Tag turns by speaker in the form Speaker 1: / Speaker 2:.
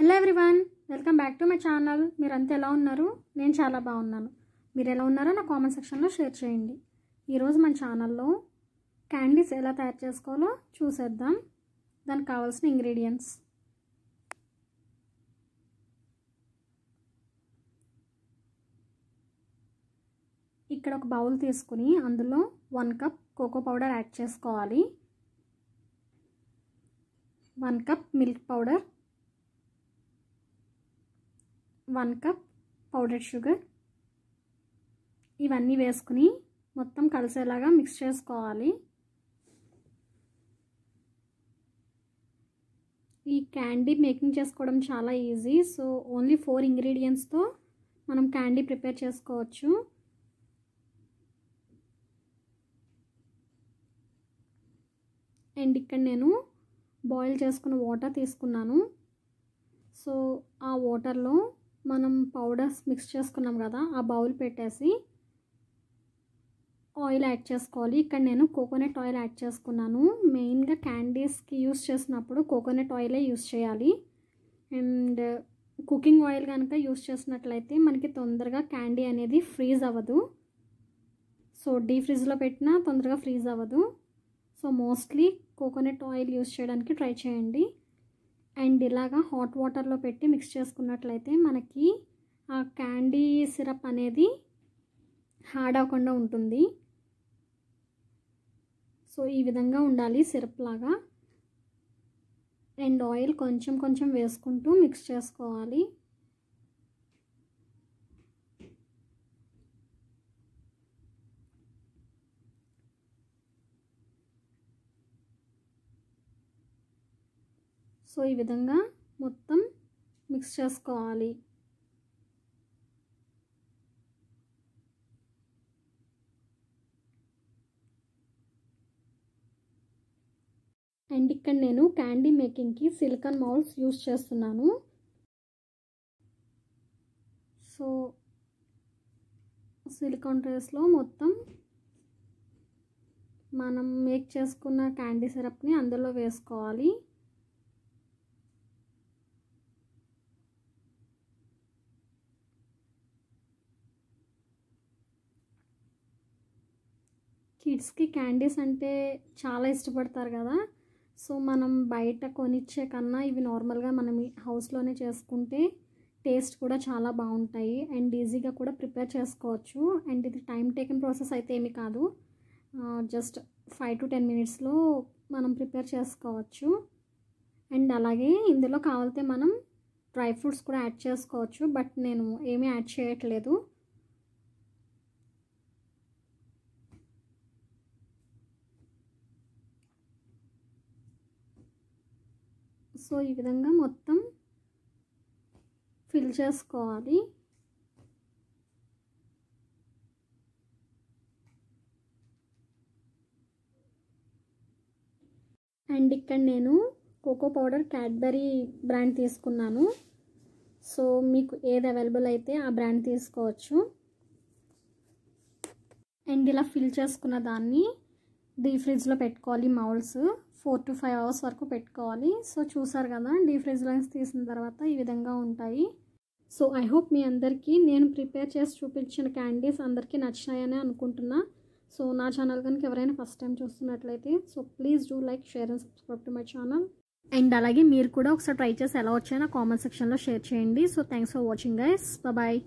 Speaker 1: hello everyone welcome back to my channel అంతా ఎలా ఉన్నారు నేను చాలా బాగున్నాను మీరు ఎలా ఉన్నారో నా కామెంట్ సెక్షన్లో షేర్ చేయండి ఈరోజు మన ఛానల్లో క్యాండీస్ ఎలా తయారు చేసుకోవాలో చూసేద్దాం దానికి కావాల్సిన ఇంగ్రీడియంట్స్ ఇక్కడ ఒక బౌల్ తీసుకుని అందులో one cup cocoa powder add చేసుకోవాలి one cup milk powder one cup powder sugar ఇవన్నీ వేసుకుని మొత్తం కలిసేలాగా మిక్స్ చేసుకోవాలి ఈ క్యాండీ మేకింగ్ చేసుకోవడం చాలా ఈజీ సో ఓన్లీ ఫోర్ ఇంగ్రీడియంట్స్తో మనం క్యాండీ ప్రిపేర్ చేసుకోవచ్చు అండ్ ఇక్కడ నేను బాయిల్ చేసుకున్న వాటర్ తీసుకున్నాను సో ఆ వాటర్లో మనం పౌడర్స్ మిక్స్ చేసుకున్నాం కదా ఆ బౌల్ పెట్టేసి ఆయిల్ యాడ్ చేసుకోవాలి ఇక్కడ నేను కోకోనట్ ఆయిల్ యాడ్ చేసుకున్నాను మెయిన్గా క్యాండీస్కి యూస్ చేసినప్పుడు కోకోనట్ ఆయిలే యూస్ చేయాలి అండ్ కుకింగ్ ఆయిల్ కనుక యూస్ చేసినట్లయితే మనకి తొందరగా క్యాండీ అనేది ఫ్రీజ్ అవ్వదు సో డీ ఫ్రిడ్జ్లో పెట్టినా తొందరగా ఫ్రీజ్ అవ్వదు so mostly coconut oil use చేయడానికి ట్రై చేయండి అండ్ ఇలాగా హాట్ వాటర్లో పెట్టి మిక్స్ చేసుకున్నట్లయితే మనకి ఆ క్యాండీ సిరప్ అనేది హార్డ్ అవ్వకుండా ఉంటుంది సో ఈ విధంగా ఉండాలి సిరప్ లాగా అండ్ ఆయిల్ కొంచెం కొంచెం వేసుకుంటూ మిక్స్ చేసుకోవాలి సో ఈ విధంగా మొత్తం మిక్స్ చేసుకోవాలి అండ్ ఇక్కడ నేను క్యాండీ మేకింగ్కి సిలికాన్ మౌల్స్ యూస్ చేస్తున్నాను సో సిలికాన్ ట్రేస్లో మొత్తం మనం మేక్ చేసుకున్న క్యాండీ సిరప్ని అందులో వేసుకోవాలి కిడ్స్కి క్యాండీస్ అంటే చాలా ఇష్టపడతారు కదా సో మనం బయట కొనిచ్చే కన్నా ఇవి నార్మల్గా మనం హౌస్లోనే చేసుకుంటే టేస్ట్ కూడా చాలా బాగుంటాయి అండ్ ఈజీగా కూడా ప్రిపేర్ చేసుకోవచ్చు అండ్ ఇది టైం టేకింగ్ ప్రాసెస్ అయితే ఏమి కాదు జస్ట్ ఫైవ్ టు టెన్ మినిట్స్లో మనం ప్రిపేర్ చేసుకోవచ్చు అండ్ అలాగే ఇందులో కావాలంటే మనం డ్రై ఫ్రూట్స్ కూడా యాడ్ చేసుకోవచ్చు బట్ నేను ఏమీ యాడ్ చేయట్లేదు సో ఈ విధంగా మొత్తం ఫిల్ చేసుకోవాలి అండ్ ఇక్కడ నేను కోకో పౌడర్ క్యాడ్బరీ బ్రాండ్ తీసుకున్నాను సో మీకు ఏది అవైలబుల్ అయితే ఆ బ్రాండ్ తీసుకోవచ్చు అండ్ ఇలా ఫిల్ చేసుకున్న దాన్ని డీ ఫ్రిడ్జ్లో పెట్టుకోవాలి moulds four to five hours వరకు పెట్టుకోవాలి సో చూసారు కదా డీప్ ఫ్రిజ్ లైన్స్ తీసిన తర్వాత ఈ విధంగా ఉంటాయి సో ఐ హోప్ మీ అందరికీ నేను ప్రిపేర్ చేసి చూపించిన క్యాండీస్ అందరికీ నచ్చినాయని అనుకుంటున్నా సో నా ఛానల్ కనుక ఎవరైనా ఫస్ట్ టైం చూస్తున్నట్లయితే so please do like share and subscribe to my channel and అలాగే మీరు కూడా ఒకసారి ట్రై చేసి ఎలా వచ్చాయో కామెంట్ సెక్షన్లో షేర్ చేయండి so thanks for watching guys bye